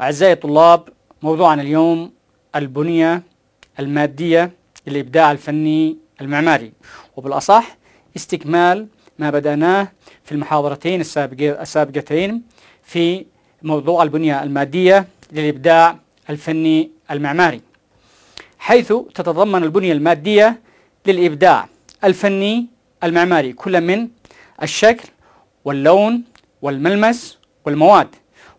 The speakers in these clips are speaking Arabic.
أعزائي الطلاب موضوعنا اليوم البنية المادية للإبداع الفني المعماري وبالأصح استكمال ما بدأناه في المحاضرتين السابقتين في موضوع البنية المادية للإبداع الفني المعماري حيث تتضمن البنية المادية للإبداع الفني المعماري كل من الشكل واللون والملمس والمواد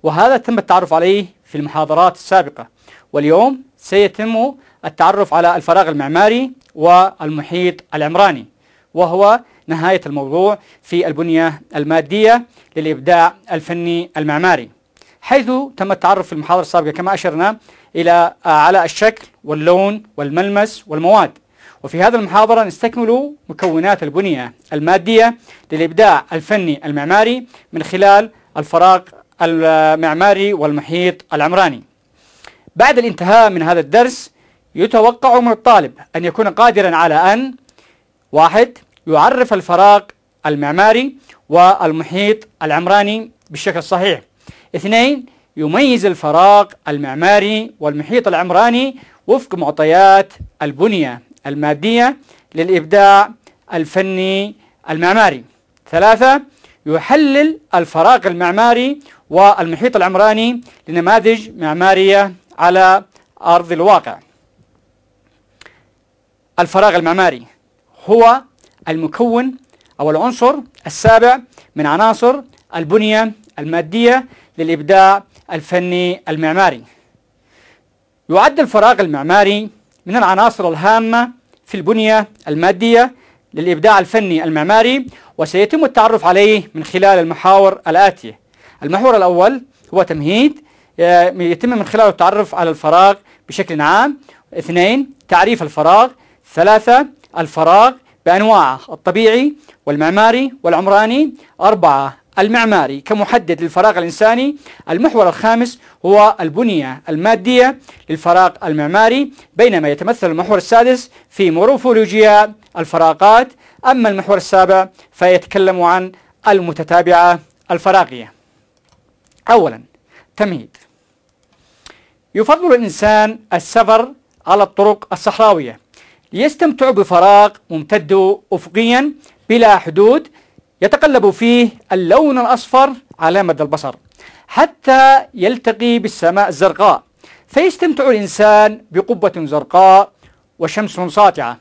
وهذا تم التعرف عليه في المحاضرات السابقة واليوم سيتم التعرف على الفراغ المعماري والمحيط العمراني وهو نهاية الموضوع في البنية المادية للإبداع الفني المعماري حيث تم التعرف في المحاضرة السابقة كما أشرنا إلى آه، على الشكل واللون والملمس والمواد وفي هذه المحاضرة نستكمل مكونات البنية المادية للإبداع الفني المعماري من خلال الفراغ المعماري والمحيط العمراني بعد الانتهاء من هذا الدرس يتوقع من الطالب أن يكون قادرا على أن واحد يعرف الفراغ المعماري والمحيط العمراني بالشكل الصحيح اثنين يميز الفراغ المعماري والمحيط العمراني وفق معطيات البنية المادية للإبداع الفني المعماري ثلاثة يحلل الفراغ المعماري والمحيط العمراني لنماذج معمارية على أرض الواقع الفراغ المعماري هو المكون أو العنصر السابع من عناصر البنية المادية للإبداع الفني المعماري يعد الفراغ المعماري من العناصر الهامة في البنية المادية للإبداع الفني المعماري وسيتم التعرف عليه من خلال المحاور الآتية المحور الأول هو تمهيد آه، يتم من خلاله التعرف على الفراغ بشكل عام اثنين تعريف الفراغ ثلاثة الفراغ بأنواعه الطبيعي والمعماري والعمراني أربعة المعماري كمحدد للفراغ الإنساني المحور الخامس هو البنية المادية للفراغ المعماري بينما يتمثل المحور السادس في مورفولوجيا الفراغات أما المحور السابع فيتكلم عن المتتابعة الفراغية أولا تمهيد يفضل الإنسان السفر على الطرق الصحراوية ليستمتع بفراغ ممتد أفقيا بلا حدود يتقلب فيه اللون الأصفر على مدى البصر حتى يلتقي بالسماء الزرقاء فيستمتع الإنسان بقبة زرقاء وشمس ساطعة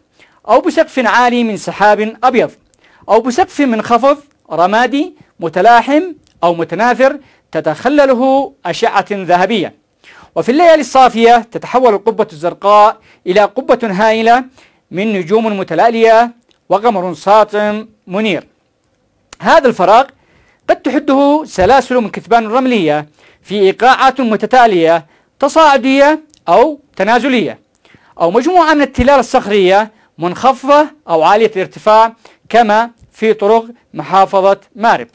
أو بسقف عالي من سحاب أبيض أو بسقف منخفض رمادي متلاحم أو متناثر تتخلله أشعة ذهبية وفي الليالي الصافية تتحول القبة الزرقاء إلى قبة هائلة من نجوم متلالية وقمر ساطع منير هذا الفراغ قد تحده سلاسل من كثبان رملية في إيقاعات متتالية تصاعدية أو تنازلية أو مجموعة من التلال الصخرية منخفضة أو عالية الارتفاع كما في طرق محافظة مارب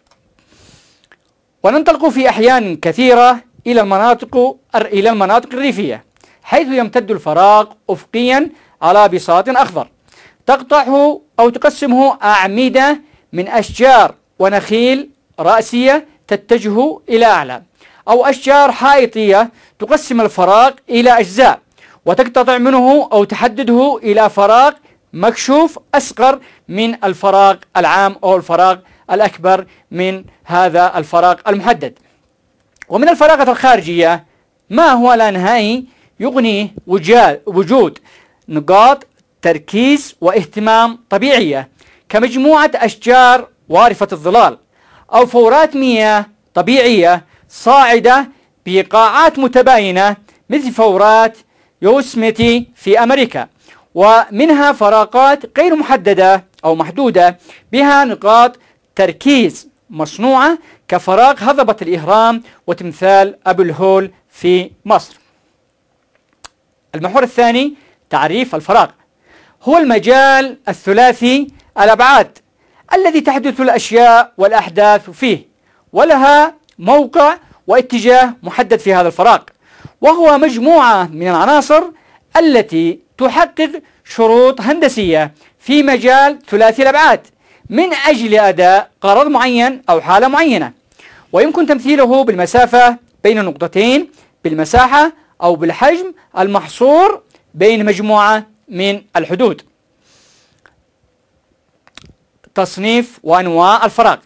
وننطلق في أحيان كثيرة إلى المناطق إلى المناطق الريفية حيث يمتد الفراغ أفقيا على بساط أخضر تقطعه أو تقسمه أعمدة من أشجار ونخيل رأسية تتجه إلى أعلى أو أشجار حائطية تقسم الفراغ إلى أجزاء وتقتطع منه أو تحدده إلى فراغ مكشوف أصغر من الفراغ العام أو الفراغ الأكبر من هذا الفراغ المحدد ومن الفراغات الخارجية ما هو لا نهائي يغنيه وجود نقاط تركيز واهتمام طبيعية كمجموعة أشجار وارفة الظلال أو فورات مياه طبيعية صاعدة بقاعات متباينة مثل فورات يوسميتي في أمريكا ومنها فراقات غير محددة أو محدودة بها نقاط تركيز مصنوعة كفراغ هضبة الإهرام وتمثال أبو الهول في مصر المحور الثاني تعريف الفراغ هو المجال الثلاثي الأبعاد الذي تحدث الأشياء والأحداث فيه ولها موقع واتجاه محدد في هذا الفراغ وهو مجموعة من العناصر التي تحقق شروط هندسية في مجال ثلاثي الأبعاد من أجل أداء قرار معين أو حالة معينة ويمكن تمثيله بالمسافة بين النقطتين بالمساحة أو بالحجم المحصور بين مجموعة من الحدود تصنيف وأنواع الفراغ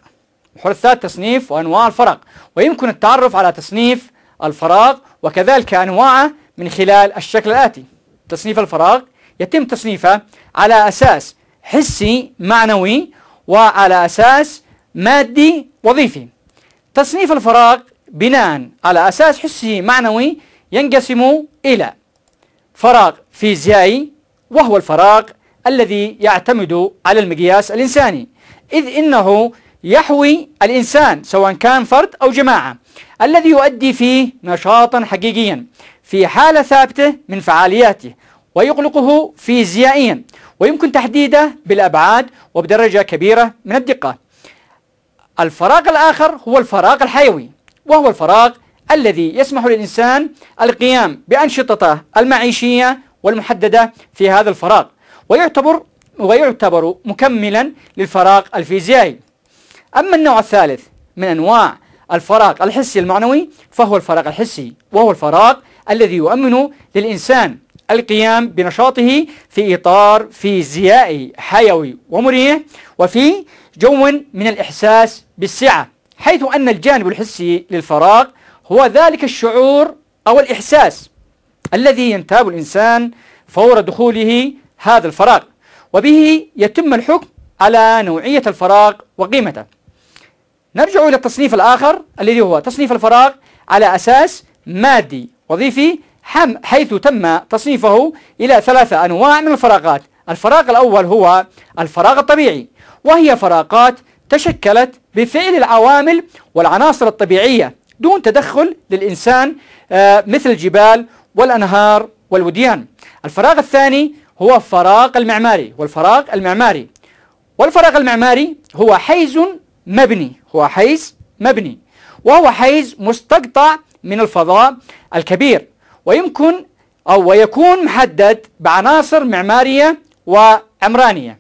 المحور الثالث تصنيف وأنواع الفراغ ويمكن التعرف على تصنيف الفراغ وكذلك أنواعه من خلال الشكل الآتي تصنيف الفراغ يتم تصنيفه على أساس حسي معنوي وعلى أساس مادي وظيفي تصنيف الفراغ بناء على أساس حسي معنوي ينقسم إلى فراغ فيزيائي وهو الفراغ الذي يعتمد على المقياس الإنساني إذ إنه يحوي الإنسان سواء كان فرد أو جماعة الذي يؤدي فيه نشاطا حقيقيا في حالة ثابتة من فعالياته ويقلقه فيزيائيا ويمكن تحديده بالأبعاد وبدرجة كبيرة من الدقة الفراغ الآخر هو الفراغ الحيوي وهو الفراغ الذي يسمح للإنسان القيام بأنشطته المعيشية والمحددة في هذا الفراغ ويعتبر ويعتبر مكملا للفراغ الفيزيائي أما النوع الثالث من أنواع الفراغ الحسي المعنوي فهو الفراغ الحسي وهو الفراغ الذي يؤمن للإنسان القيام بنشاطه في إطار فيزيائي حيوي ومريح وفي جو من الإحساس بالسعة حيث أن الجانب الحسي للفراغ هو ذلك الشعور أو الإحساس الذي ينتاب الإنسان فور دخوله هذا الفراغ وبه يتم الحكم على نوعية الفراغ وقيمته نرجع إلى التصنيف الآخر الذي هو تصنيف الفراغ على أساس مادي وظيفي حيث تم تصنيفه إلى ثلاثة أنواع من الفراغات الفراغ الأول هو الفراغ الطبيعي وهي فراغات تشكلت بفعل العوامل والعناصر الطبيعية دون تدخل للإنسان آه، مثل الجبال والأنهار والوديان الفراغ الثاني هو الفراغ المعماري والفراغ المعماري والفراغ المعماري هو حيز مبني هو حيز مبني وهو حيز مستقطع من الفضاء الكبير ويمكن أو ويكون محدد بعناصر معمارية وعمرانية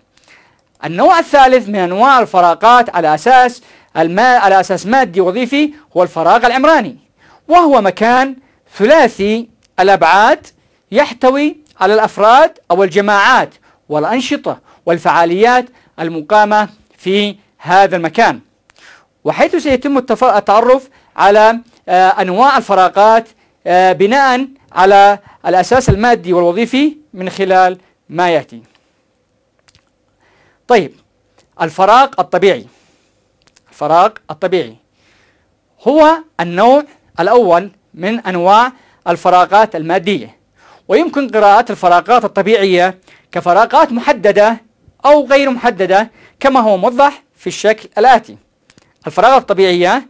النوع الثالث من أنواع الفراغات على أساس الما... على أساس مادي وظيفي هو الفراغ العمراني وهو مكان ثلاثي الأبعاد يحتوي على الأفراد أو الجماعات والأنشطة والفعاليات المقامة في هذا المكان وحيث سيتم التعرف على آه، أنواع الفراغات آه، بناء على الأساس المادي والوظيفي من خلال ما يأتي طيب الفراغ الطبيعي الفراغ الطبيعي هو النوع الأول من أنواع الفراغات المادية ويمكن قراءة الفراغات الطبيعية كفراغات محددة أو غير محددة كما هو موضح في الشكل الآتي الفراغات الطبيعية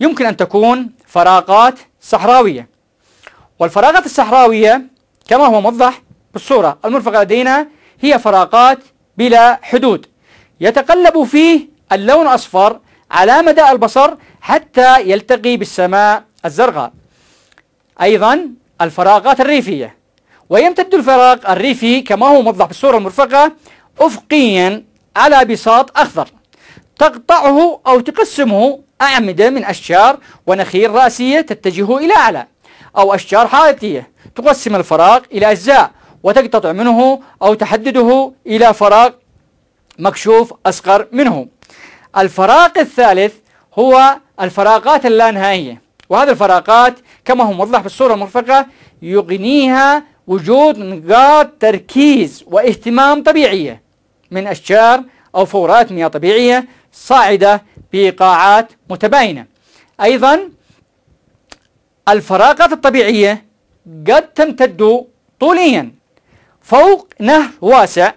يمكن أن تكون فراغات صحراوية والفراغات الصحراوية كما هو موضح بالصورة المرفقة لدينا هي فراغات بلا حدود يتقلب فيه اللون الأصفر على مدى البصر حتى يلتقي بالسماء الزرقاء أيضا الفراغات الريفية ويمتد الفراغ الريفي كما هو موضح بالصورة المرفقة أفقيا على بساط أخضر تقطعه أو تقسمه أعمدة من أشجار ونخيل رأسية تتجه إلى أعلى أو أشجار حائطية تقسم الفراغ إلى أجزاء وتقتطع منه أو تحدده إلى فراغ مكشوف أصغر منه الفراغ الثالث هو الفراغات اللانهائية وهذه الفراغات كما هو موضح بالصورة المرفقة يغنيها وجود نقاط تركيز واهتمام طبيعية من أشجار أو فورات مياه طبيعية صاعدة بقاعات متباينة أيضا الفراغات الطبيعية قد تمتد طوليا فوق نهر واسع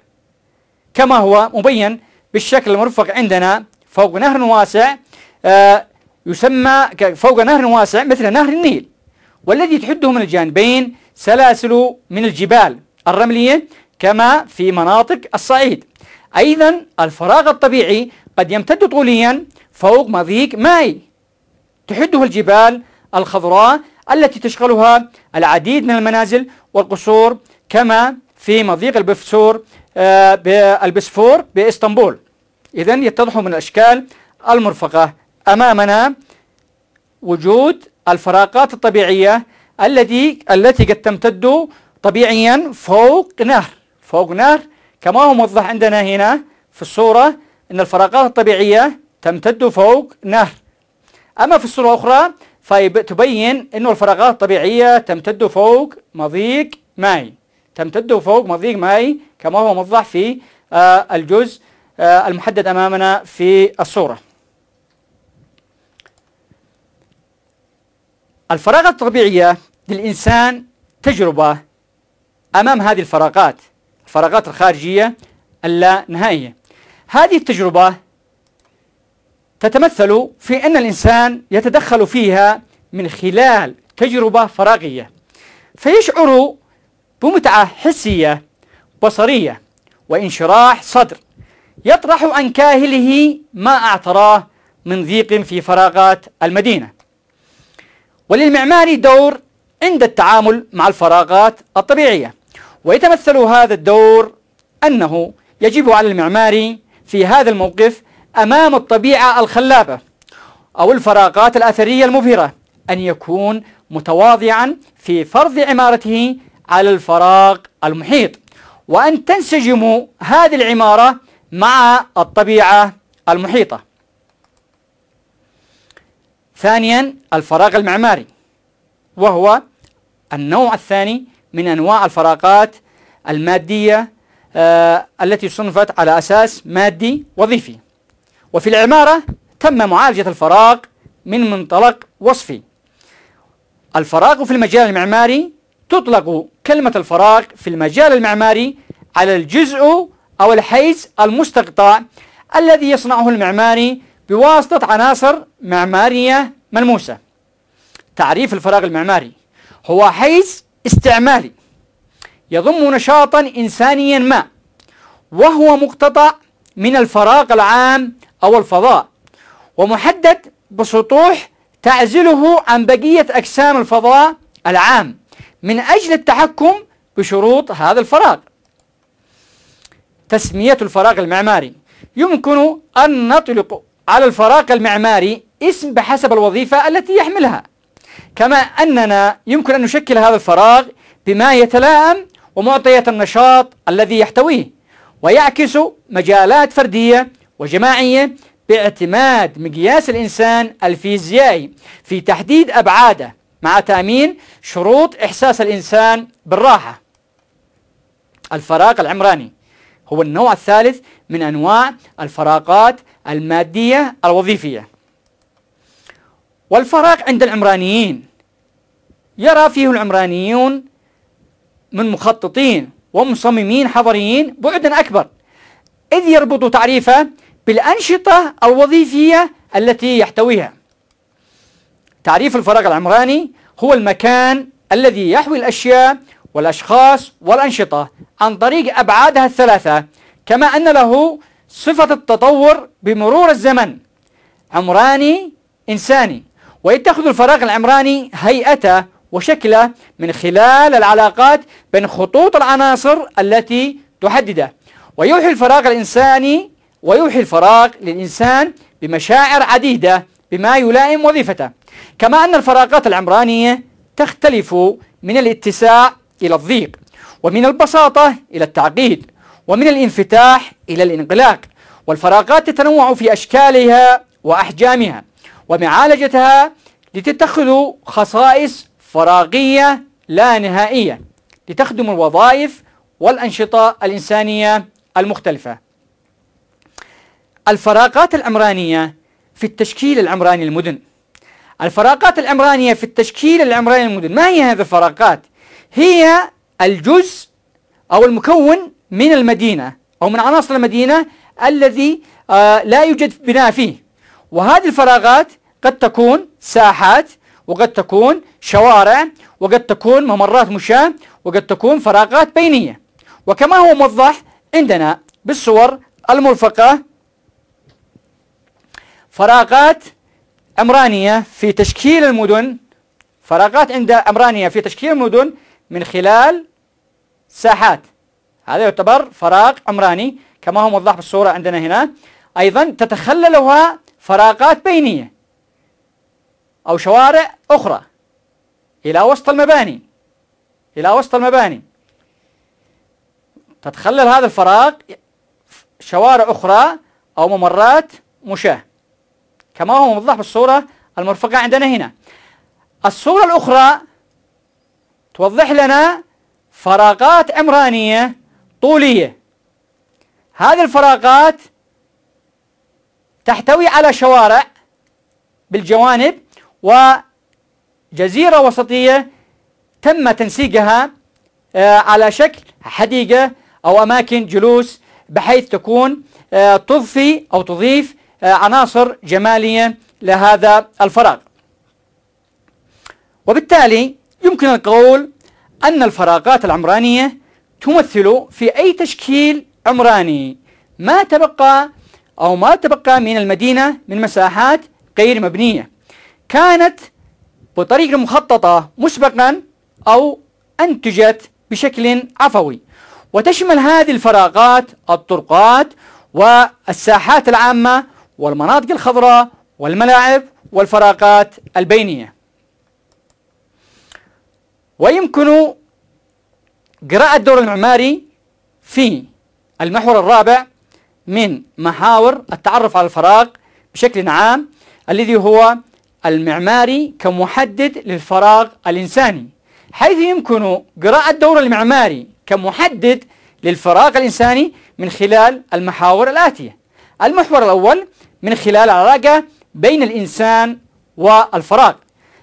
كما هو مبين بالشكل المرفق عندنا فوق نهر واسع آه، يسمى فوق نهر واسع مثل نهر النيل والذي تحده من الجانبين سلاسل من الجبال الرملية كما في مناطق الصعيد أيضا الفراغ الطبيعي قد يمتد طوليا فوق مضيق مائي تحده الجبال الخضراء التي تشغلها العديد من المنازل والقصور كما في مضيق البفسور آه البسفور باسطنبول إذا يتضح من الأشكال المرفقة أمامنا وجود الفراغات الطبيعية التي التي قد تمتد طبيعيا فوق نهر فوق نهر كما هو موضح عندنا هنا في الصورة أن الفراغات الطبيعية تمتد فوق نهر أما في الصورة الأخرى فتبين أن الفراغات الطبيعية تمتد فوق مضيق مائي تمتد فوق مضيق مائي كما هو موضح في آه، الجزء آه، المحدد أمامنا في الصورة الفراغات الطبيعية للإنسان تجربة أمام هذه الفراغات الفراغات الخارجية اللانهائية هذه التجربة تتمثل في أن الإنسان يتدخل فيها من خلال تجربة فراغية فيشعر بمتعة حسية بصرية وانشراح صدر يطرح عن كاهله ما أعتراه من ضيق في فراغات المدينة وللمعماري دور عند التعامل مع الفراغات الطبيعية ويتمثل هذا الدور أنه يجب على المعماري في هذا الموقف أمام الطبيعة الخلابة أو الفراغات الأثرية المبهرة أن يكون متواضعا في فرض عمارته على الفراغ المحيط وأن تنسجم هذه العمارة مع الطبيعة المحيطة ثانيا الفراغ المعماري وهو النوع الثاني من أنواع الفراغات المادية آه التي صنفت على أساس مادي وظيفي وفي العمارة تم معالجة الفراغ من منطلق وصفي الفراغ في المجال المعماري تطلق كلمة الفراغ في المجال المعماري على الجزء أو الحيز المستقطع الذي يصنعه المعماري بواسطة عناصر معمارية ملموسة تعريف الفراغ المعماري هو حيز استعمالي يضم نشاطا إنسانيا ما وهو مقتطع من الفراغ العام أو الفضاء ومحدد بسطوح تعزله عن بقية أجسام الفضاء العام من أجل التحكم بشروط هذا الفراغ تسمية الفراغ المعماري يمكن أن نطلق على الفراغ المعماري اسم بحسب الوظيفة التي يحملها كما أننا يمكن أن نشكل هذا الفراغ بما يتلائم ومعطيات النشاط الذي يحتويه ويعكس مجالات فردية وجماعية باعتماد مقياس الإنسان الفيزيائي في تحديد أبعاده مع تأمين شروط إحساس الإنسان بالراحة الفراغ العمراني هو النوع الثالث من أنواع الفراغات المادية الوظيفية والفراغ عند العمرانيين يرى فيه العمرانيون من مخططين ومصممين حضريين بعدا أكبر إذ يربط تعريفه بالأنشطة الوظيفية التي يحتويها تعريف الفراغ العمراني هو المكان الذي يحوي الأشياء والأشخاص والأنشطة عن طريق أبعادها الثلاثة كما أن له صفة التطور بمرور الزمن عمراني إنساني ويتخذ الفراغ العمراني هيئته وشكله من خلال العلاقات بين خطوط العناصر التي تحدده ويوحي الفراغ الإنساني ويوحي الفراغ للإنسان بمشاعر عديدة بما يلائم وظيفته كما أن الفراغات العمرانية تختلف من الاتساع إلى الضيق ومن البساطة إلى التعقيد ومن الانفتاح إلى الانغلاق والفراغات تتنوع في أشكالها وأحجامها ومعالجتها لتتخذ خصائص فراغية لا نهائية لتخدم الوظائف والأنشطة الإنسانية المختلفة الفراغات العمرانية في التشكيل العمراني المدن الفراغات العمرانية في التشكيل العمراني المدن ما هي هذه الفراغات؟ هي الجزء أو المكون من المدينة أو من عناصر المدينة الذي آه، لا يوجد بناء فيه وهذه الفراغات قد تكون ساحات وقد تكون شوارع وقد تكون ممرات مشاة وقد تكون فراغات بينية وكما هو موضح عندنا بالصور المرفقة فراغات عمرانية في تشكيل المدن فراغات عند عمرانية في تشكيل المدن من خلال ساحات هذا يعتبر فراغ عمراني كما هو موضح بالصورة عندنا هنا أيضا تتخللها فراغات بينية أو شوارع أخرى إلى وسط المباني إلى وسط المباني تتخلل هذا الفراغ شوارع أخرى أو ممرات مشاة كما هو موضح بالصورة المرفقة عندنا هنا الصورة الأخرى توضح لنا فراغات عمرانية طولية هذه الفراغات تحتوي على شوارع بالجوانب وجزيرة وسطية تم تنسيقها آه، على شكل حديقة أو أماكن جلوس بحيث تكون آه، تضفي أو تضيف آه، عناصر جمالية لهذا الفراغ وبالتالي يمكن القول أن الفراغات العمرانية تمثل في أي تشكيل عمراني ما تبقى أو ما تبقى من المدينة من مساحات غير مبنية كانت بطريقة مخططة مسبقا أو أنتجت بشكل عفوي وتشمل هذه الفراغات الطرقات والساحات العامة والمناطق الخضراء والملاعب والفراغات البينية ويمكن قراءة دور المعماري في المحور الرابع من محاور التعرف على الفراغ بشكل عام الذي هو المعماري كمحدد للفراغ الإنساني حيث يمكن قراءة دور المعماري كمحدد للفراغ الإنساني من خلال المحاور الآتية المحور الأول من خلال العلاقة بين الإنسان والفراغ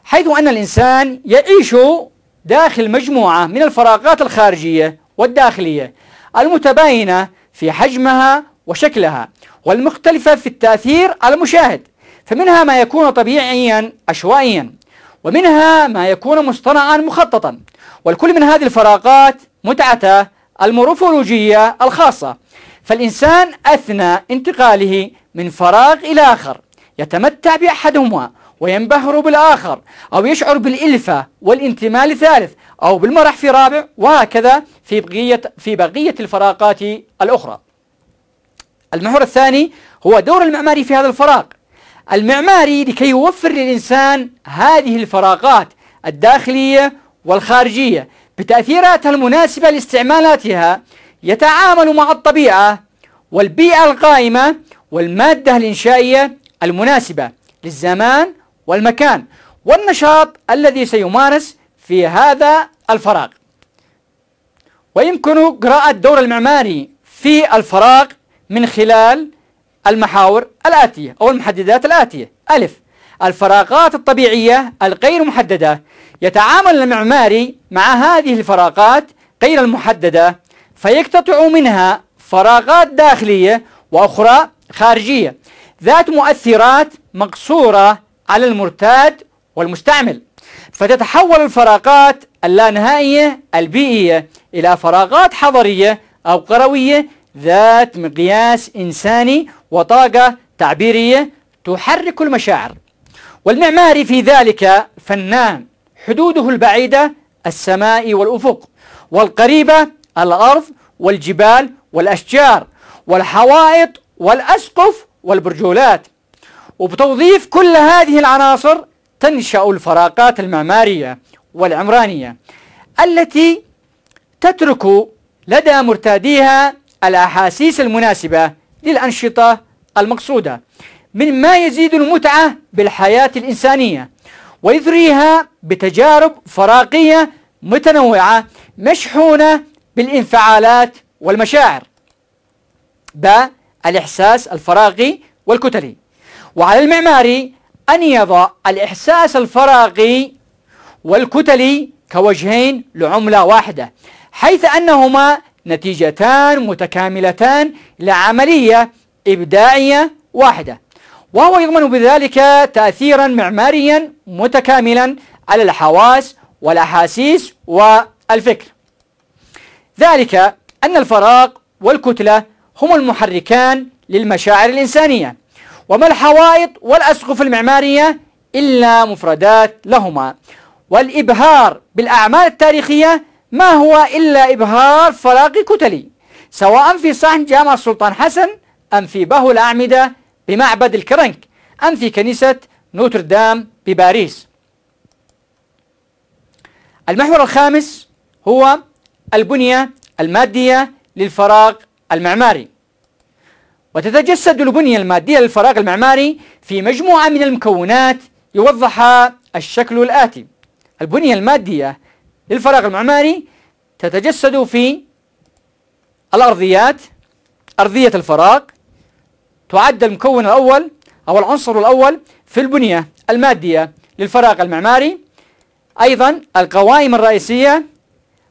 حيث أن الإنسان يعيش داخل مجموعة من الفراغات الخارجية والداخلية المتباينة في حجمها وشكلها والمختلفة في التأثير على المشاهد فمنها ما يكون طبيعيا عشوائيا ومنها ما يكون مصطنعا مخططا والكل من هذه الفراغات متعته المورفولوجية الخاصة فالإنسان أثناء انتقاله من فراغ إلى آخر يتمتع بأحدهما وينبهر بالآخر أو يشعر بالإلفة والانتماء لثالث أو بالمرح في رابع وهكذا في بقية, في بقية الفراغات الأخرى المحور الثاني هو دور المعماري في هذا الفراغ المعماري لكي يوفر للإنسان هذه الفراغات الداخلية والخارجية بتأثيراتها المناسبة لاستعمالاتها يتعامل مع الطبيعة والبيئة القائمة والمادة الإنشائية المناسبة للزمان والمكان والنشاط الذي سيمارس في هذا الفراغ ويمكن قراءة دور المعماري في الفراغ من خلال المحاور الآتية أو المحددات الآتية ألف الفراغات الطبيعية الغير محددة يتعامل المعماري مع هذه الفراغات غير المحددة فيقتطع منها فراغات داخلية وأخرى خارجية ذات مؤثرات مقصورة على المرتاد والمستعمل فتتحول الفراغات اللانهائية البيئية إلى فراغات حضرية أو قروية ذات مقياس إنساني وطاقة تعبيرية تحرك المشاعر والمعماري في ذلك فنان حدوده البعيدة السماء والأفق والقريبة الأرض والجبال والأشجار والحوائط والأسقف والبرجولات وبتوظيف كل هذه العناصر تنشأ الفراغات المعمارية والعمرانية التي تترك لدى مرتاديها الأحاسيس المناسبة للأنشطة المقصودة مما يزيد المتعة بالحياة الإنسانية ويثريها بتجارب فراقية متنوعة مشحونة بالانفعالات والمشاعر ب الإحساس الفراغي والكتلي وعلى المعماري أن يضع الإحساس الفراغي والكتلي كوجهين لعملة واحدة حيث أنهما نتيجتان متكاملتان لعملية إبداعية واحدة وهو يضمن بذلك تأثيرا معماريا متكاملا على الحواس والأحاسيس والفكر ذلك أن الفراغ والكتلة هما المحركان للمشاعر الإنسانية وما الحوائط والأسقف المعمارية إلا مفردات لهما والإبهار بالأعمال التاريخية ما هو إلا إبهار فراغ كتلي سواء في صحن جامع السلطان حسن أم في بهو الأعمدة بمعبد الكرنك أم في كنيسة نوتردام بباريس المحور الخامس هو البنية المادية للفراغ المعماري وتتجسد البنية المادية للفراغ المعماري في مجموعة من المكونات يوضحها الشكل الآتي البنية المادية للفراغ المعماري تتجسد في الأرضيات أرضية الفراغ تعد المكون الأول أو العنصر الأول في البنية المادية للفراغ المعماري أيضا القوائم الرئيسية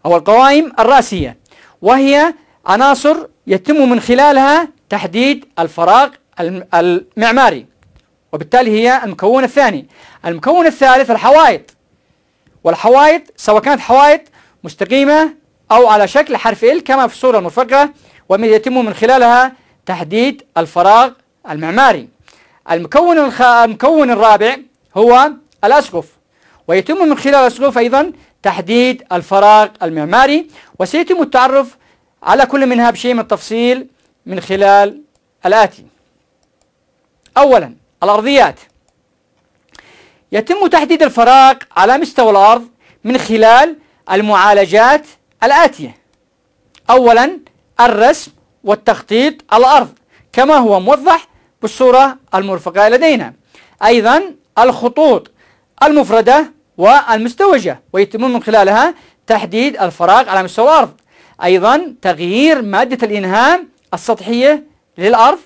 أو القوائم الرأسية وهي عناصر يتم من خلالها تحديد الفراغ المعماري وبالتالي هي المكون الثاني المكون الثالث الحوائط والحوائط سواء كانت حوائط مستقيمة أو على شكل حرف ال كما في الصورة المرفقة يتم من خلالها تحديد الفراغ المعماري المكون الخ... المكون الرابع هو الأسقف ويتم من خلال الأسقف أيضا تحديد الفراغ المعماري وسيتم التعرف على كل منها بشيء من التفصيل من خلال الآتي أولا الأرضيات يتم تحديد الفراغ على مستوى الأرض من خلال المعالجات الآتية أولا الرسم والتخطيط الأرض كما هو موضح بالصورة المرفقة لدينا أيضا الخطوط المفردة والمستوجة ويتم من خلالها تحديد الفراغ على مستوى الأرض أيضا تغيير مادة الإنهام السطحية للأرض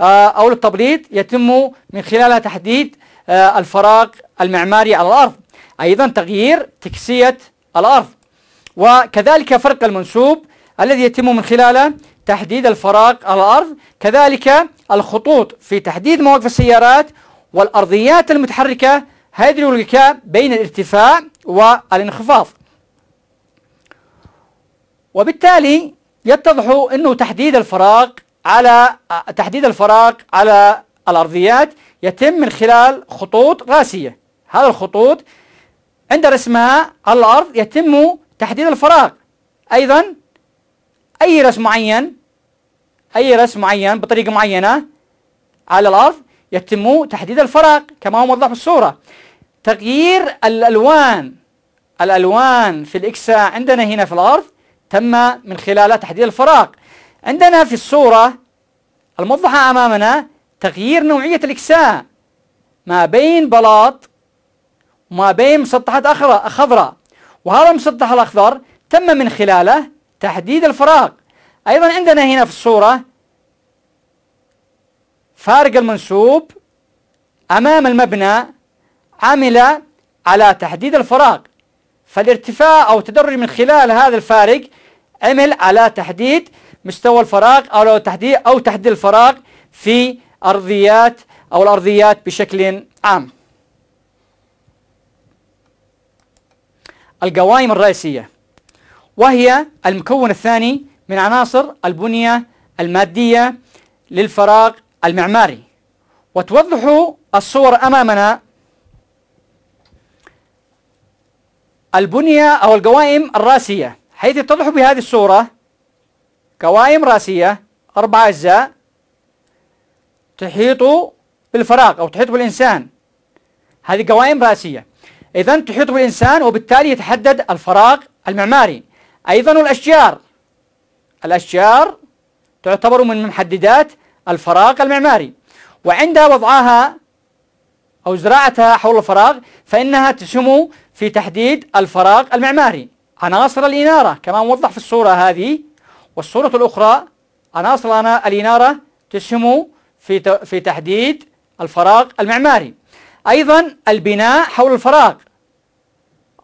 آه، أو للتبليط يتم من خلالها تحديد آه، الفراغ المعماري على الأرض أيضا تغيير تكسية الأرض وكذلك فرق المنسوب الذي يتم من خلاله تحديد الفراغ على الأرض كذلك الخطوط في تحديد مواقف السيارات والأرضيات المتحركة هيدروليكا بين الارتفاع والانخفاض وبالتالي يتضح أنه تحديد الفراغ على تحديد الفراغ على الأرضيات يتم من خلال خطوط راسية هذه الخطوط عند رسمها على الأرض يتم تحديد الفراغ أيضا أي رسم معين أي رسم معين بطريقة معينة على الأرض يتم تحديد الفراغ كما هو موضح في الصورة تغيير الألوان الألوان في الإكساء عندنا هنا في الأرض تم من خلال تحديد الفراغ عندنا في الصورة الموضحة أمامنا تغيير نوعية الإكساء ما بين بلاط وما بين مسطحات خضراء وهذا المسطح الأخضر تم من خلاله تحديد الفراغ أيضا عندنا هنا في الصورة فارق المنسوب أمام المبنى عمل على تحديد الفراغ فالارتفاع أو التدرج من خلال هذا الفارق عمل على تحديد مستوى الفراغ أو تحديد أو تحديد الفراغ في أرضيات أو الأرضيات بشكل عام القوائم الرئيسية وهي المكون الثاني من عناصر البنية المادية للفراغ المعماري وتوضح الصور أمامنا البنية أو القوائم الراسية حيث يتضح بهذه الصورة قوائم راسية أربع أجزاء تحيط بالفراغ أو تحيط بالإنسان هذه قوائم راسية إذا تحيط بالإنسان وبالتالي يتحدد الفراغ المعماري أيضا الأشجار الأشجار تعتبر من محددات الفراغ المعماري وعند وضعها أو زراعتها حول الفراغ فإنها تسهم في تحديد الفراغ المعماري عناصر الإنارة كما موضح في الصورة هذه والصورة الأخرى عناصر الإنارة تسهم في في تحديد الفراغ المعماري أيضا البناء حول الفراغ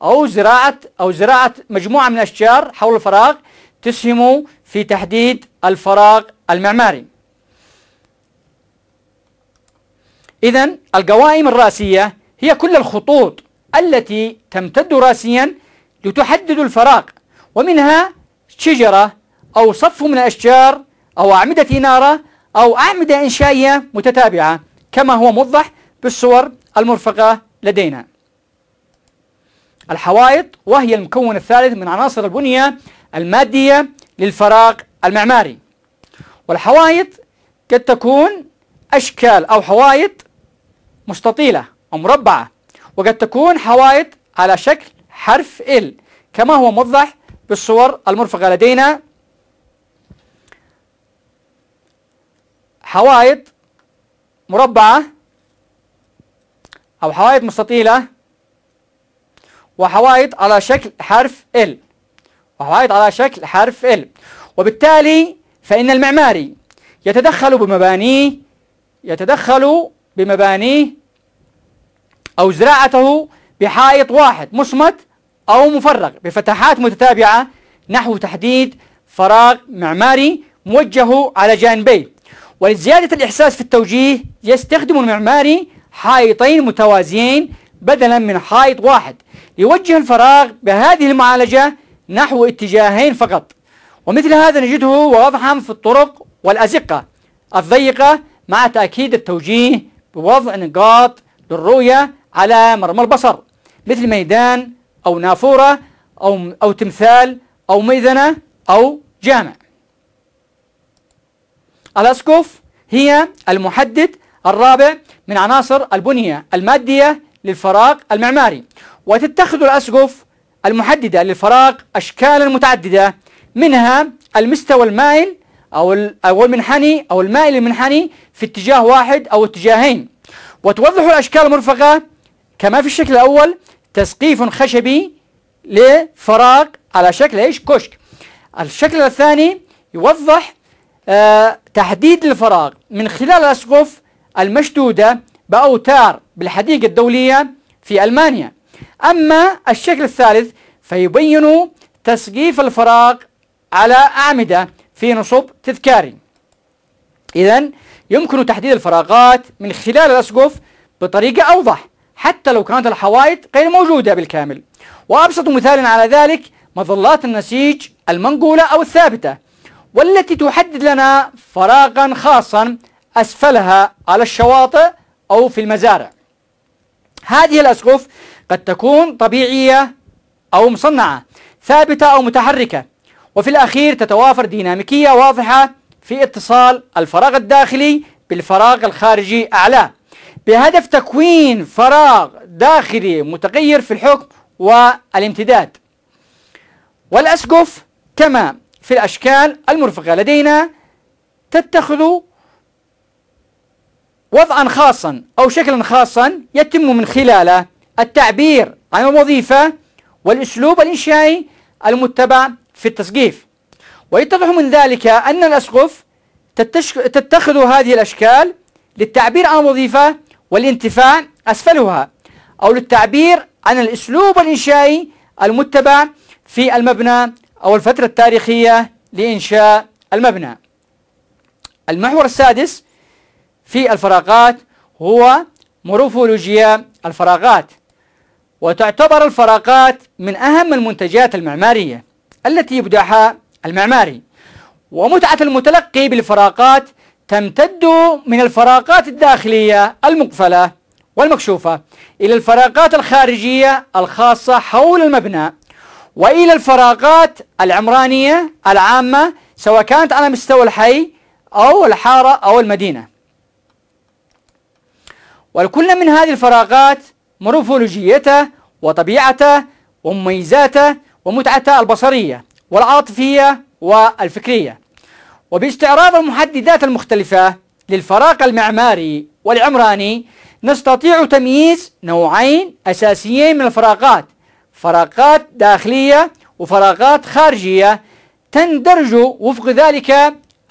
أو زراعة أو زراعة مجموعة من الأشجار حول الفراغ تسهم في تحديد الفراغ المعماري إذا القوائم الرأسية هي كل الخطوط التي تمتد راسيا تحدد الفراغ ومنها شجرة أو صف من الأشجار أو أعمدة إنارة أو أعمدة إنشائية متتابعة كما هو موضح بالصور المرفقة لدينا الحوائط وهي المكون الثالث من عناصر البنية المادية للفراغ المعماري والحوائط قد تكون أشكال أو حوائط مستطيلة أو مربعة وقد تكون حوائط على شكل حرف ال كما هو موضح بالصور المرفقة لدينا حوائط مربعة أو حوائط مستطيلة وحوائط على شكل حرف ال وحوائط على شكل حرف ال وبالتالي فإن المعماري يتدخل بمبانيه يتدخل بمبانيه أو زراعته بحائط واحد مصمت أو مفرغ بفتحات متتابعة نحو تحديد فراغ معماري موجه على جانبيه ولزيادة الإحساس في التوجيه يستخدم المعماري حائطين متوازيين بدلا من حائط واحد يوجه الفراغ بهذه المعالجة نحو اتجاهين فقط ومثل هذا نجده واضحا في الطرق والأزقة الضيقة مع تأكيد التوجيه بوضع نقاط للرؤية على مرمى البصر مثل ميدان أو نافورة أو أو تمثال أو ميذنة أو جامع الأسقف هي المحدد الرابع من عناصر البنية المادية للفراغ المعماري وتتخذ الأسقف المحددة للفراغ أشكالا متعددة منها المستوى المائل أو أو المنحني أو المائل المنحني في اتجاه واحد أو اتجاهين وتوضح الأشكال المرفقة كما في الشكل الأول تسقيف خشبي لفراغ على شكل ايش كشك الشكل الثاني يوضح آه تحديد الفراغ من خلال الأسقف المشدودة بأوتار بالحديقة الدولية في ألمانيا أما الشكل الثالث فيبين تسقيف الفراغ على أعمدة في نصب تذكاري إذا يمكن تحديد الفراغات من خلال الأسقف بطريقة أوضح حتى لو كانت الحوائط غير موجودة بالكامل وأبسط مثال على ذلك مظلات النسيج المنقولة أو الثابتة والتي تحدد لنا فراغا خاصا أسفلها على الشواطئ أو في المزارع هذه الأسقف قد تكون طبيعية أو مصنعة ثابتة أو متحركة وفي الأخير تتوافر ديناميكية واضحة في اتصال الفراغ الداخلي بالفراغ الخارجي أعلاه بهدف تكوين فراغ داخلي متغير في الحكم والامتداد والأسقف كما في الأشكال المرفقة لدينا تتخذ وضعا خاصا أو شكلا خاصا يتم من خلاله التعبير عن الوظيفة والأسلوب الإنشائي المتبع في التسقيف ويتضح من ذلك أن الأسقف تتخذ هذه الأشكال للتعبير عن الوظيفة والانتفاع أسفلها أو للتعبير عن الأسلوب الإنشائي المتبع في المبنى أو الفترة التاريخية لإنشاء المبنى المحور السادس في الفراغات هو مورفولوجيا الفراغات وتعتبر الفراغات من أهم المنتجات المعمارية التي يبدعها المعماري ومتعة المتلقي بالفراغات تمتد من الفراغات الداخلية المقفلة والمكشوفة إلى الفراغات الخارجية الخاصة حول المبنى وإلى الفراغات العمرانية العامة سواء كانت على مستوى الحي أو الحارة أو المدينة ولكل من هذه الفراغات مورفولوجيته وطبيعته ومميزاته ومتعته البصرية والعاطفية والفكرية وباستعراض المحددات المختلفة للفراغ المعماري والعمراني نستطيع تمييز نوعين أساسيين من الفراغات فراغات داخلية وفراغات خارجية تندرج وفق ذلك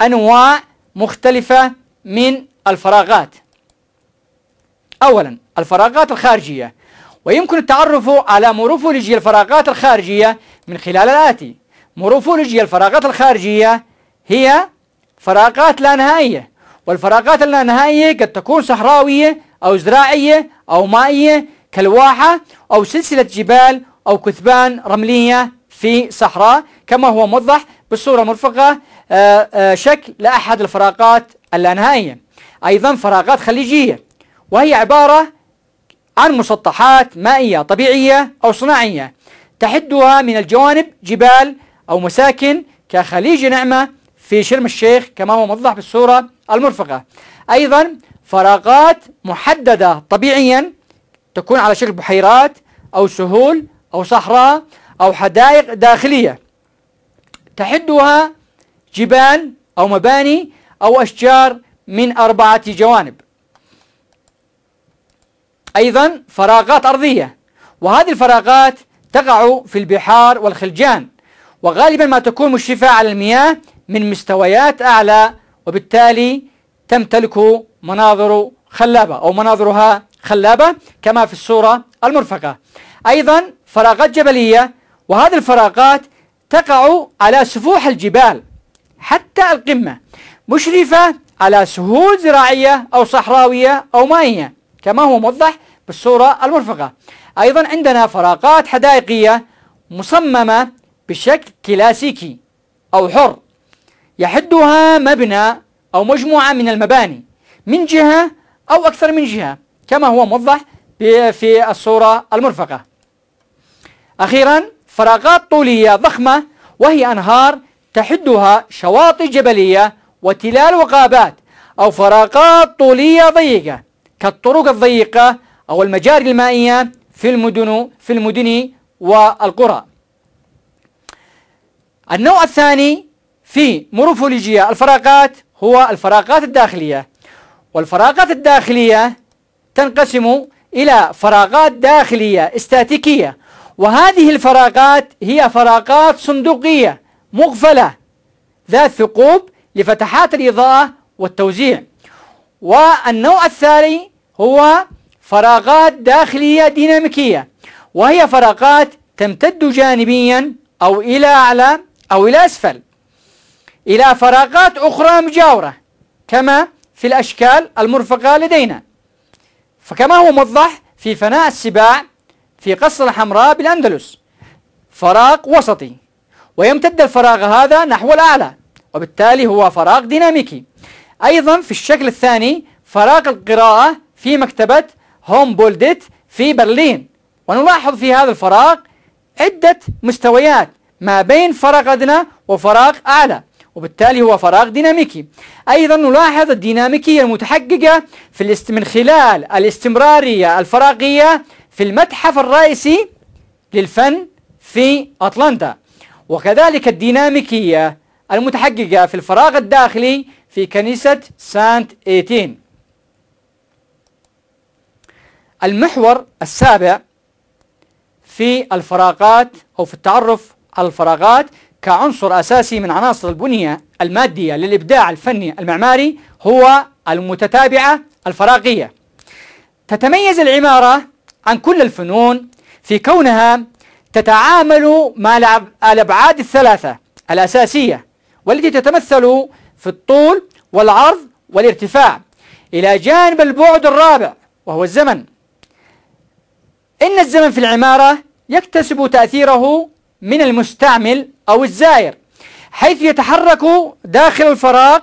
أنواع مختلفة من الفراغات أولا الفراغات الخارجية ويمكن التعرف على مورفولوجيا الفراغات الخارجية من خلال الآتي مورفولوجيا الفراغات الخارجية هي فراغات لا نهائية والفراغات اللانهائية قد تكون صحراوية أو زراعية أو مائية كالواحة أو سلسلة جبال أو كثبان رملية في صحراء كما هو موضح بالصورة المرفقة آه، آه، شكل لأحد الفراغات اللانهائية أيضا فراغات خليجية وهي عبارة عن مسطحات مائية طبيعية أو صناعية تحدها من الجوانب جبال أو مساكن كخليج نعمة في شرم الشيخ كما هو موضح بالصورة المرفقة أيضا فراغات محددة طبيعيا تكون على شكل بحيرات أو سهول أو صحراء أو حدائق داخلية تحدها جبال أو مباني أو أشجار من أربعة جوانب أيضا فراغات أرضية وهذه الفراغات تقع في البحار والخلجان وغالبا ما تكون مشرفة على المياه من مستويات أعلى وبالتالي تمتلك مناظر خلابة أو مناظرها خلابة كما في الصورة المرفقة أيضا فراغات جبلية وهذه الفراغات تقع على سفوح الجبال حتى القمة مشرفة على سهول زراعية أو صحراوية أو مائية كما هو موضح بالصورة المرفقة أيضا عندنا فراغات حدائقية مصممة بشكل كلاسيكي أو حر يحدها مبنى أو مجموعة من المباني من جهة أو أكثر من جهة كما هو موضح في الصورة المرفقة أخيرا فراغات طولية ضخمة وهي أنهار تحدها شواطئ جبلية وتلال وغابات أو فراغات طولية ضيقة كالطرق الضيقة أو المجاري المائية في المدن في المدن والقرى النوع الثاني في مورفولوجيا الفراغات هو الفراغات الداخلية والفراغات الداخلية تنقسم إلى فراغات داخلية استاتيكية وهذه الفراغات هي فراغات صندوقية مغفلة ذات ثقوب لفتحات الإضاءة والتوزيع والنوع الثاني هو فراغات داخلية ديناميكية وهي فراغات تمتد جانبيا أو إلى أعلى أو إلى أسفل إلى فراغات أخرى مجاورة كما في الأشكال المرفقة لدينا فكما هو موضح في فناء السباع في قصر الحمراء بالأندلس فراغ وسطي ويمتد الفراغ هذا نحو الأعلى وبالتالي هو فراغ ديناميكي أيضا في الشكل الثاني فراغ القراءة في مكتبة هومبولدت في برلين ونلاحظ في هذا الفراغ عدة مستويات ما بين فراغ أدنى وفراغ أعلى وبالتالي هو فراغ ديناميكي أيضا نلاحظ الديناميكية المتحققة في الاست... من خلال الاستمرارية الفراغية في المتحف الرئيسي للفن في أطلانتا وكذلك الديناميكية المتحققة في الفراغ الداخلي في كنيسة سانت إيتين المحور السابع في الفراغات أو في التعرف على الفراغات كعنصر أساسي من عناصر البنية المادية للإبداع الفني المعماري هو المتتابعة الفراغية تتميز العمارة عن كل الفنون في كونها تتعامل مع الأبعاد الثلاثة الأساسية والتي تتمثل في الطول والعرض والارتفاع إلى جانب البعد الرابع وهو الزمن إن الزمن في العمارة يكتسب تأثيره من المستعمل أو الزائر حيث يتحرك داخل الفراغ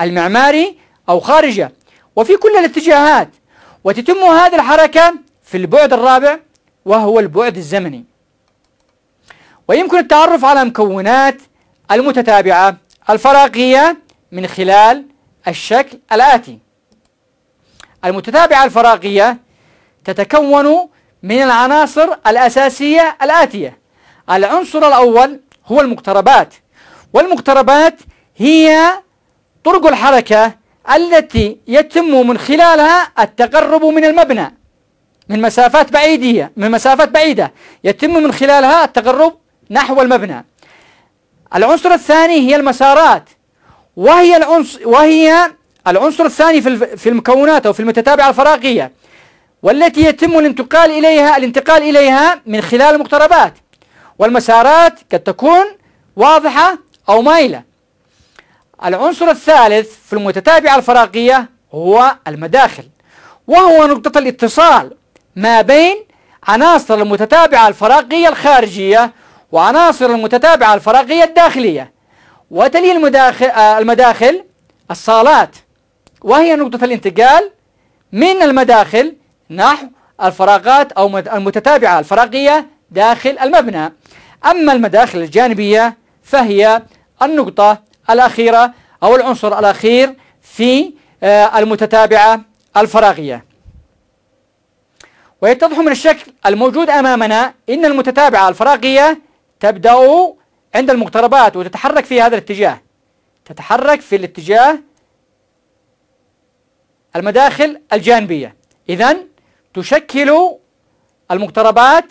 المعماري أو خارجه وفي كل الاتجاهات وتتم هذه الحركة في البعد الرابع وهو البعد الزمني ويمكن التعرف على مكونات المتتابعة الفراغية من خلال الشكل الآتي المتتابعة الفراغية تتكون من العناصر الأساسية الآتية العنصر الأول هو المقتربات والمقتربات هي طرق الحركة التي يتم من خلالها التقرب من المبنى من مسافات بعيدية من مسافات بعيدة يتم من خلالها التقرب نحو المبنى العنصر الثاني هي المسارات وهي العنصر وهي العنصر الثاني في في المكونات او في المتتابعه الفراغيه والتي يتم الانتقال اليها الانتقال اليها من خلال المقتربات والمسارات قد تكون واضحة أو مايلة العنصر الثالث في المتتابعة الفراغية هو المداخل وهو نقطة الاتصال ما بين عناصر المتتابعة الفراغية الخارجية وعناصر المتتابعة الفراغية الداخلية وتلي المداخل, آه، المداخل الصالات وهي نقطة الانتقال من المداخل نحو الفراغات أو المتتابعة الفراغية داخل المبنى أما المداخل الجانبية فهي النقطة الأخيرة أو العنصر الأخير في آه، المتتابعة الفراغية ويتضح من الشكل الموجود أمامنا أن المتتابعة الفراغية تبدأ عند المقتربات وتتحرك في هذا الاتجاه تتحرك في الاتجاه المداخل الجانبية إذا تشكل المقتربات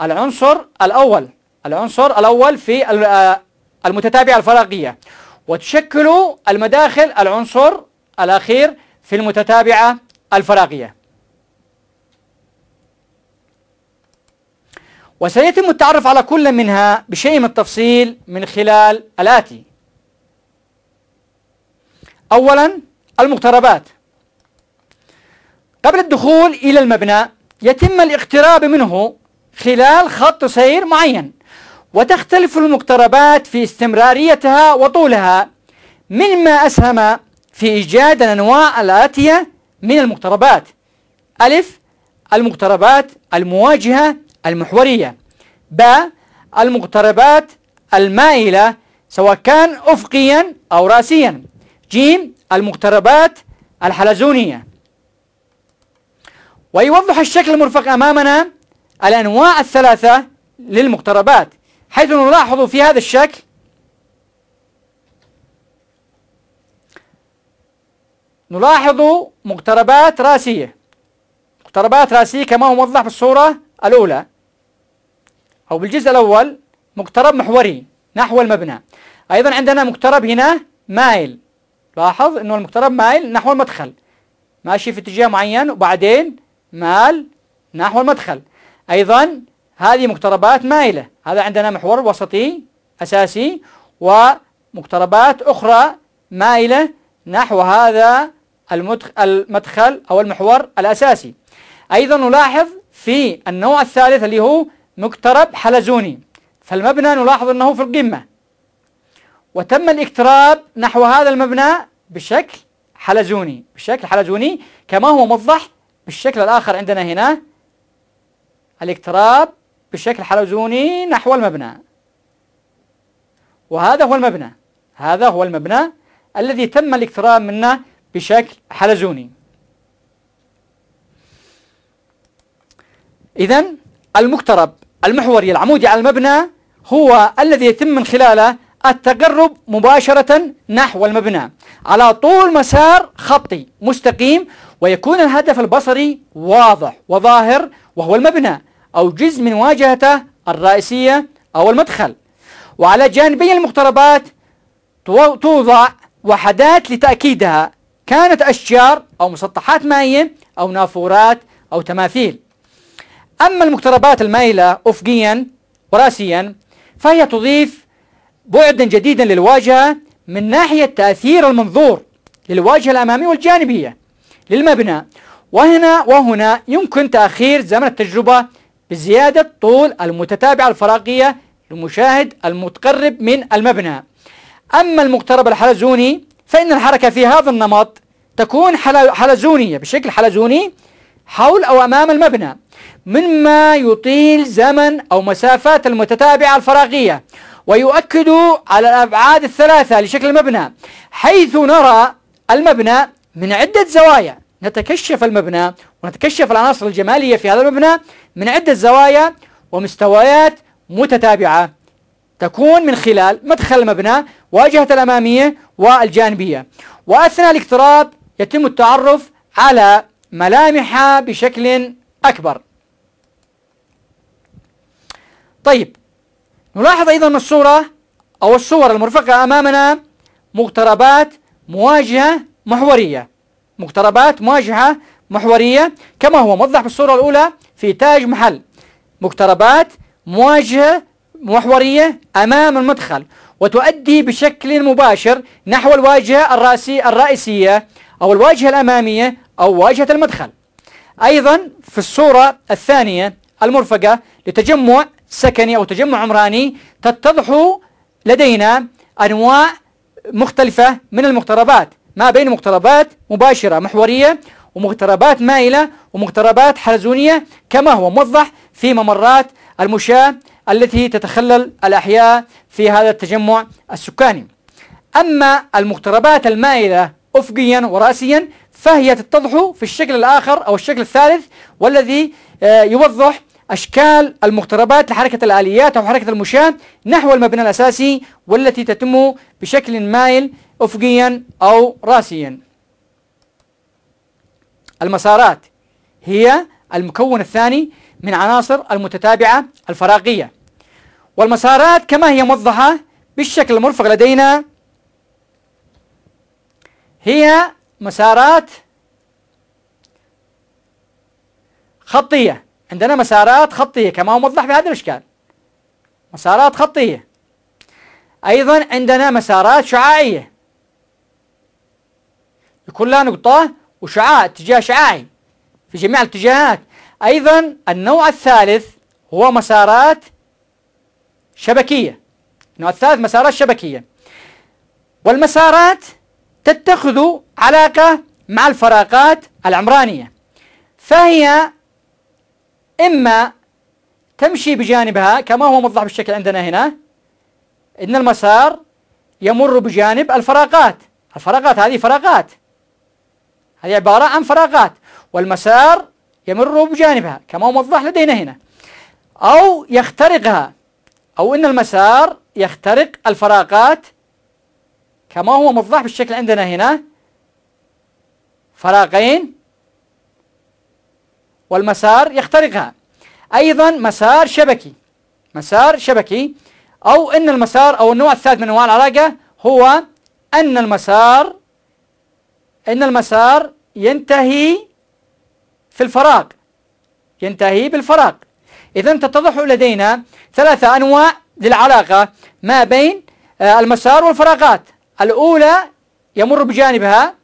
العنصر الأول العنصر الأول في آه، المتتابعة الفراغية وتشكل المداخل العنصر الأخير في المتتابعة الفراغية وسيتم التعرف على كل منها بشيء من التفصيل من خلال الآتي أولا المقتربات قبل الدخول إلى المبنى يتم الاقتراب منه خلال خط سير معين وتختلف المقتربات في استمراريتها وطولها مما أسهم في إيجاد الأنواع الآتية من المقتربات ألف المقتربات المواجهة المحورية ب المقتربات المائلة سواء كان أفقيا أو رأسيا جيم المقتربات الحلزونية ويوضح الشكل المرفق أمامنا الأنواع الثلاثة للمقتربات حيث نلاحظ في هذا الشكل نلاحظ مقتربات راسية مقتربات راسية كما هو موضح بالصورة الأولى أو بالجزء الأول مقترب محوري نحو المبنى أيضا عندنا مقترب هنا مايل لاحظ أنه المقترب مايل نحو المدخل ماشي في اتجاه معين وبعدين مال نحو المدخل أيضا هذه مقتربات مائلة هذا عندنا محور وسطي أساسي ومقتربات أخرى مائلة نحو هذا المدخل أو المحور الأساسي أيضا نلاحظ في النوع الثالث اللي هو مقترب حلزوني فالمبنى نلاحظ أنه في القمة وتم الاقتراب نحو هذا المبنى بشكل حلزوني بشكل حلزوني كما هو موضح بالشكل الآخر عندنا هنا الاقتراب بشكل حلزوني نحو المبنى وهذا هو المبنى هذا هو المبنى الذي تم الاقتراب منه بشكل حلزوني إذا المقترب المحوري العمودي على المبنى هو الذي يتم من خلاله التقرب مباشرة نحو المبنى على طول مسار خطي مستقيم ويكون الهدف البصري واضح وظاهر وهو المبنى أو جزء من واجهته الرئيسية أو المدخل وعلى جانبي المقتربات توضع وحدات لتأكيدها كانت أشجار أو مسطحات مائية أو نافورات أو تماثيل أما المقتربات المائلة أفقيا ورأسيا فهي تضيف بعدا جديدا للواجهة من ناحية تأثير المنظور للواجهة الأمامية والجانبية للمبنى وهنا وهنا يمكن تأخير زمن التجربة بزيادة طول المتتابعة الفراغية لمشاهد المتقرب من المبنى أما المقترب الحلزوني فإن الحركة في هذا النمط تكون حلزونية بشكل حلزوني حول أو أمام المبنى مما يطيل زمن أو مسافات المتتابعة الفراغية ويؤكد على الأبعاد الثلاثة لشكل المبنى حيث نرى المبنى من عدة زوايا نتكشف المبنى ونتكشف العناصر الجمالية في هذا المبنى من عدة زوايا ومستويات متتابعة تكون من خلال مدخل المبنى واجهة الأمامية والجانبية وأثناء الاقتراب يتم التعرف على ملامحها بشكل أكبر طيب نلاحظ أيضا من الصورة أو الصور المرفقة أمامنا مقتربات مواجهة محورية مقتربات مواجهة محورية كما هو موضح بالصورة الأولى في تاج محل مقتربات مواجهة محورية أمام المدخل وتؤدي بشكل مباشر نحو الواجهة الرأسي الرئيسية أو الواجهة الأمامية أو واجهة المدخل أيضا في الصورة الثانية المرفقة لتجمع سكني أو تجمع عمراني تتضح لدينا أنواع مختلفة من المقتربات ما بين مقتربات مباشرة محورية ومقتربات مائلة ومقتربات حلزونية كما هو موضح في ممرات المشاة التي تتخلل الأحياء في هذا التجمع السكاني أما المقتربات المائلة أفقيا ورأسيا فهي تتضح في الشكل الآخر أو الشكل الثالث والذي آه، يوضح أشكال المقتربات لحركة الآليات أو حركة المشاة نحو المبنى الأساسي والتي تتم بشكل مائل أفقيا أو راسيا المسارات هي المكون الثاني من عناصر المتتابعة الفراغية والمسارات كما هي موضحة بالشكل المرفق لدينا هي مسارات خطية عندنا مسارات خطية كما هو موضح في هذا الإشكال مسارات خطية أيضا عندنا مسارات شعاعية يكون لها نقطة وشعاع اتجاه شعاعي في جميع الاتجاهات أيضا النوع الثالث هو مسارات شبكية النوع الثالث مسارات شبكية والمسارات تتخذ علاقة مع الفراغات العمرانية فهي إما تمشي بجانبها كما هو موضح بالشكل عندنا هنا إن المسار يمر بجانب الفراغات الفراغات هذه فراغات هذه عبارة عن فراغات والمسار يمر بجانبها كما هو موضح لدينا هنا أو يخترقها أو إن المسار يخترق الفراغات كما هو موضح بالشكل عندنا هنا فراغين والمسار يخترقها أيضا مسار شبكي مسار شبكي أو أن المسار أو النوع الثالث من أنواع العلاقة هو أن المسار أن المسار ينتهي في الفراغ ينتهي بالفراغ إذا تتضح لدينا ثلاثة أنواع للعلاقة ما بين آه، المسار والفراغات الأولى يمر بجانبها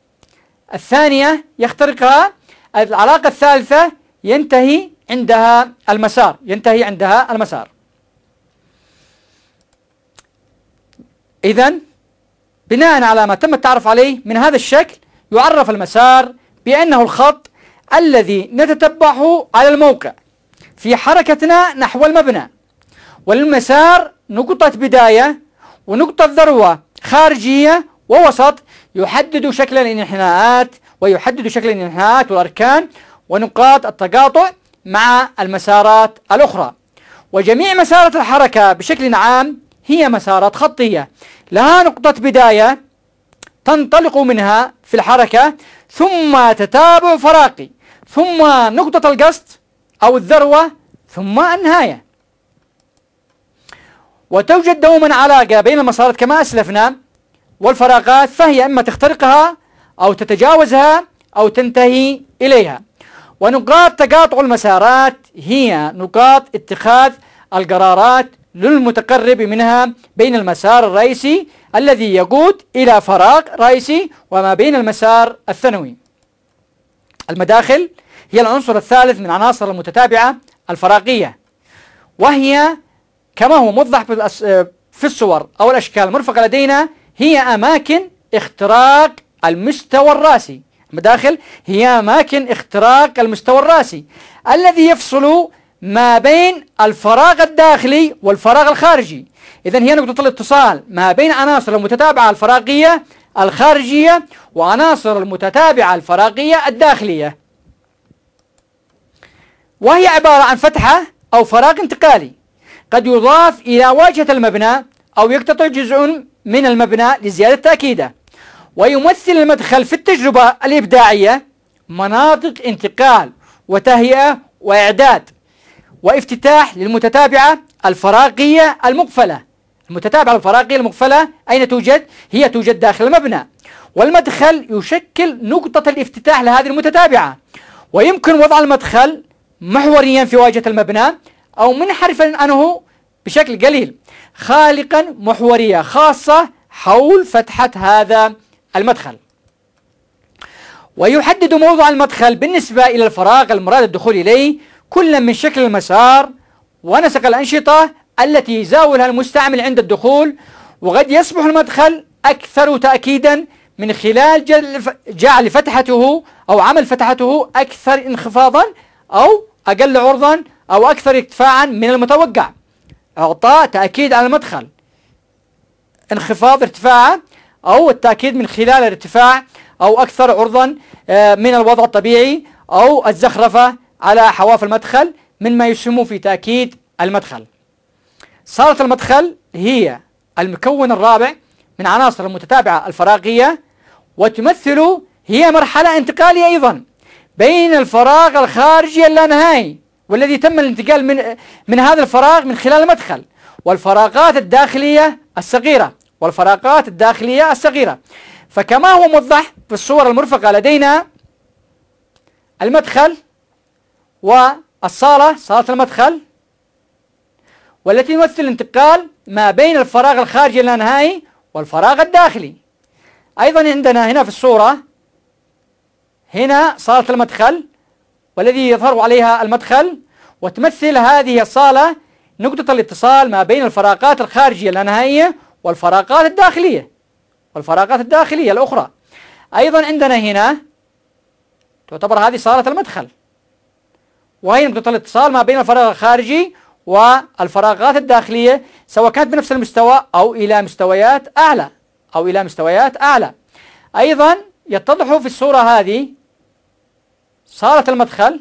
الثانية يخترقها العلاقة الثالثة ينتهي عندها المسار ينتهي عندها المسار إذا بناء على ما تم التعرف عليه من هذا الشكل يعرف المسار بأنه الخط الذي نتتبعه على الموقع في حركتنا نحو المبنى والمسار نقطة بداية ونقطة ذروة خارجية ووسط يحدد شكل الانحناءات ويحدد شكل الانحناءات والأركان ونقاط التقاطع مع المسارات الأخرى وجميع مسارات الحركة بشكل عام هي مسارات خطية لها نقطة بداية تنطلق منها في الحركة ثم تتابع فراقي ثم نقطة القصد أو الذروة ثم النهاية وتوجد دوما علاقة بين المسارات كما أسلفنا والفراغات فهي إما تخترقها أو تتجاوزها أو تنتهي إليها ونقاط تقاطع المسارات هي نقاط اتخاذ القرارات للمتقرب منها بين المسار الرئيسي الذي يقود إلى فراغ رئيسي وما بين المسار الثانوي المداخل هي العنصر الثالث من عناصر المتتابعة الفراغية وهي كما هو موضح في الصور أو الأشكال المرفقة لدينا هي أماكن اختراق المستوى الراسي مداخل هي أماكن اختراق المستوى الرأسي الذي يفصل ما بين الفراغ الداخلي والفراغ الخارجي إذا هي نقطة الاتصال ما بين عناصر المتتابعة الفراغية الخارجية وعناصر المتتابعة الفراغية الداخلية وهي عبارة عن فتحة أو فراغ انتقالي قد يضاف إلى واجهة المبنى أو يقتطع جزء من المبنى لزيادة تأكيده ويمثل المدخل في التجربة الإبداعية مناطق انتقال وتهيئة وإعداد وافتتاح للمتتابعة الفراغية المقفلة المتتابعة الفراغية المقفلة أين توجد؟ هي توجد داخل المبنى والمدخل يشكل نقطة الافتتاح لهذه المتتابعة ويمكن وضع المدخل محوريا في واجهة المبنى أو منحرفا عنه بشكل قليل خالقا محورية خاصة حول فتحة هذا المدخل ويحدد موضع المدخل بالنسبة إلى الفراغ المراد الدخول إليه كل من شكل المسار ونسق الأنشطة التي يزاولها المستعمل عند الدخول وقد يصبح المدخل أكثر تأكيدا من خلال جعل فتحته أو عمل فتحته أكثر انخفاضا أو أقل عرضا أو أكثر ارتفاعا من المتوقع إعطاء تأكيد على المدخل انخفاض ارتفاعه أو التأكيد من خلال ارتفاع أو أكثر عرضا آه، من الوضع الطبيعي أو الزخرفة على حواف المدخل مما يسهم في تأكيد المدخل صالة المدخل هي المكون الرابع من عناصر المتتابعة الفراغية وتمثل هي مرحلة انتقالية أيضا بين الفراغ الخارجي اللانهائي والذي تم الانتقال من من هذا الفراغ من خلال المدخل والفراغات الداخلية الصغيرة والفراغات الداخلية الصغيرة فكما هو موضح في الصور المرفقة لدينا المدخل والصالة صالة المدخل والتي تمثل الانتقال ما بين الفراغ الخارجي اللانهائي والفراغ الداخلي أيضا عندنا هنا في الصورة هنا صالة المدخل والذي يظهر عليها المدخل وتمثل هذه الصالة نقطة الاتصال ما بين الفراغات الخارجية اللانهائية والفراغات الداخلية والفراغات الداخلية الأخرى أيضا عندنا هنا تعتبر هذه صالة المدخل وهي نقطة الاتصال ما بين الفراغ الخارجي والفراغات الداخلية سواء كانت بنفس المستوى أو إلى مستويات أعلى أو إلى مستويات أعلى أيضا يتضح في الصورة هذه صالة المدخل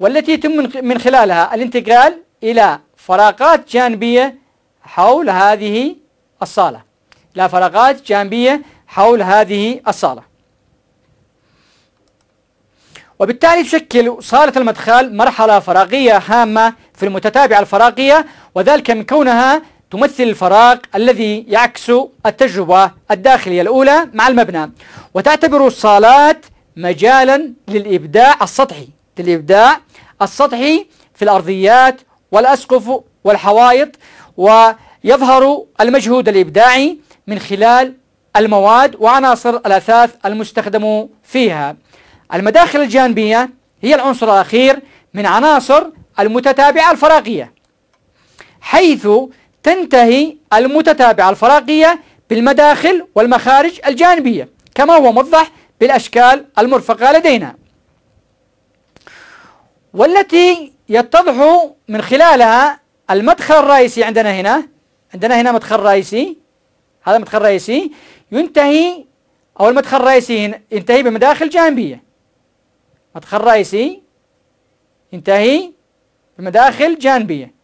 والتي يتم من خلالها الانتقال إلى فراغات جانبية حول هذه الصالة لا فراغات جانبية حول هذه الصالة وبالتالي تشكل صالة المدخل مرحلة فراغية هامة في المتتابعة الفراغية وذلك من كونها تمثل الفراغ الذي يعكس التجربة الداخلية الأولى مع المبنى وتعتبر الصالات مجالا للإبداع السطحي للإبداع السطحي في الأرضيات والأسقف والحوائط و يظهر المجهود الإبداعي من خلال المواد وعناصر الأثاث المستخدم فيها المداخل الجانبية هي العنصر الأخير من عناصر المتتابعة الفراغية حيث تنتهي المتتابعة الفراغية بالمداخل والمخارج الجانبية كما هو موضح بالأشكال المرفقة لدينا والتي يتضح من خلالها المدخل الرئيسي عندنا هنا عندنا هنا مدخل رئيسي هذا مدخل رئيسي ينتهي أو المدخل الرئيسي ينتهي بمداخل جانبية مدخل رئيسي ينتهي بمداخل جانبية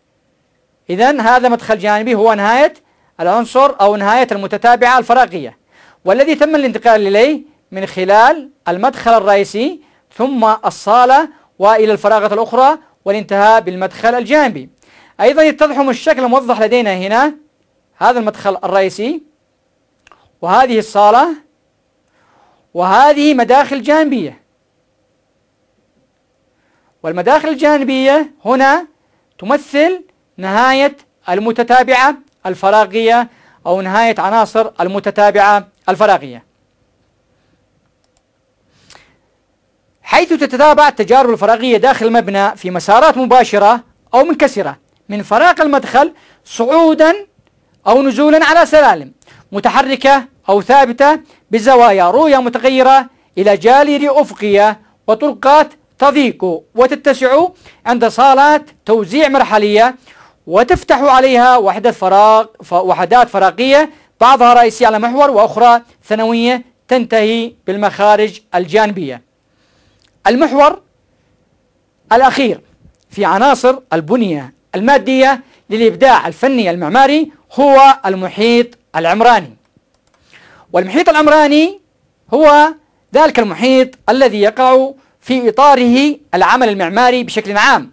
إذا هذا مدخل جانبي هو نهاية العنصر أو نهاية المتتابعة الفراغية والذي تم الانتقال إليه من خلال المدخل الرئيسي ثم الصالة وإلى الفراغة الأخرى والانتهاء بالمدخل الجانبي أيضا يتضح الشكل الموضح لدينا هنا هذا المدخل الرئيسي وهذه الصالة وهذه مداخل جانبية والمداخل الجانبية هنا تمثل نهاية المتتابعة الفراغية أو نهاية عناصر المتتابعة الفراغية حيث تتتابع التجارب الفراغية داخل المبنى في مسارات مباشرة أو منكسرة من فراغ المدخل صعودا أو نزولا على سلالم متحركة أو ثابتة بزوايا رؤية متغيرة إلى جالير أفقية وطرقات تضيق وتتسع عند صالات توزيع مرحلية وتفتح عليها وحدة فراغ وحدات فراغية بعضها رئيسي على محور وأخرى ثانوية تنتهي بالمخارج الجانبية المحور الأخير في عناصر البنية المادية للإبداع الفني المعماري هو المحيط العمراني والمحيط العمراني هو ذلك المحيط الذي يقع في إطاره العمل المعماري بشكل عام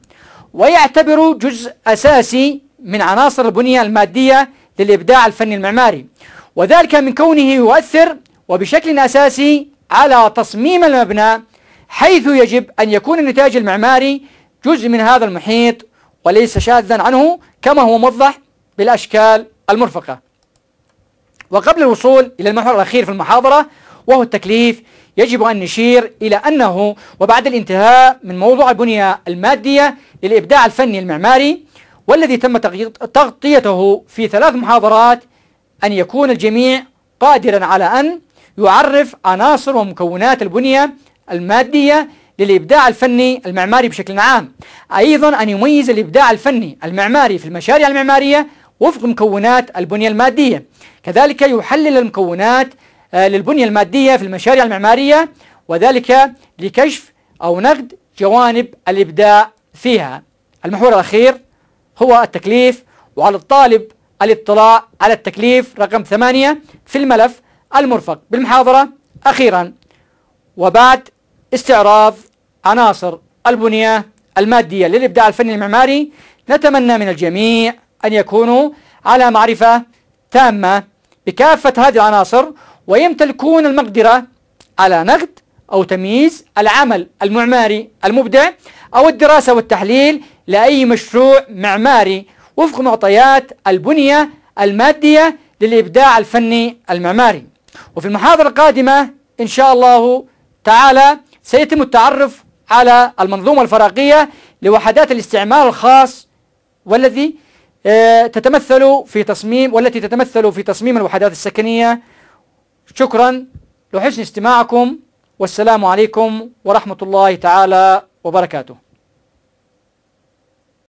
ويعتبر جزء أساسي من عناصر البنية المادية للإبداع الفني المعماري وذلك من كونه يؤثر وبشكل أساسي على تصميم المبنى حيث يجب أن يكون النتاج المعماري جزء من هذا المحيط وليس شاذا عنه كما هو موضح بالأشكال المرفقة وقبل الوصول إلى المحور الأخير في المحاضرة وهو التكليف يجب أن نشير إلى أنه وبعد الانتهاء من موضوع البنية المادية للإبداع الفني المعماري والذي تم تغطيته في ثلاث محاضرات أن يكون الجميع قادرا على أن يعرف عناصر ومكونات البنية المادية للإبداع الفني المعماري بشكل عام أيضا أن يميز الإبداع الفني المعماري في المشاريع المعمارية وفق مكونات البنية المادية كذلك يحلل المكونات آه، للبنية المادية في المشاريع المعمارية وذلك لكشف أو نقد جوانب الإبداع فيها المحور الأخير هو التكليف وعلى الطالب الاطلاع على التكليف رقم ثمانية في الملف المرفق بالمحاضرة أخيرا وبعد استعراض عناصر البنية المادية للإبداع الفني المعماري نتمنى من الجميع أن يكونوا على معرفة تامة بكافة هذه العناصر ويمتلكون المقدرة على نقد أو تمييز العمل المعماري المبدع أو الدراسة والتحليل لأي مشروع معماري وفق معطيات البنية المادية للإبداع الفني المعماري وفي المحاضرة القادمة إن شاء الله تعالى سيتم التعرف على المنظومة الفراغية لوحدات الاستعمار الخاص والذي آه، تتمثل في تصميم والتي تتمثل في تصميم الوحدات السكنية شكرا لحسن استماعكم والسلام عليكم ورحمة الله تعالى وبركاته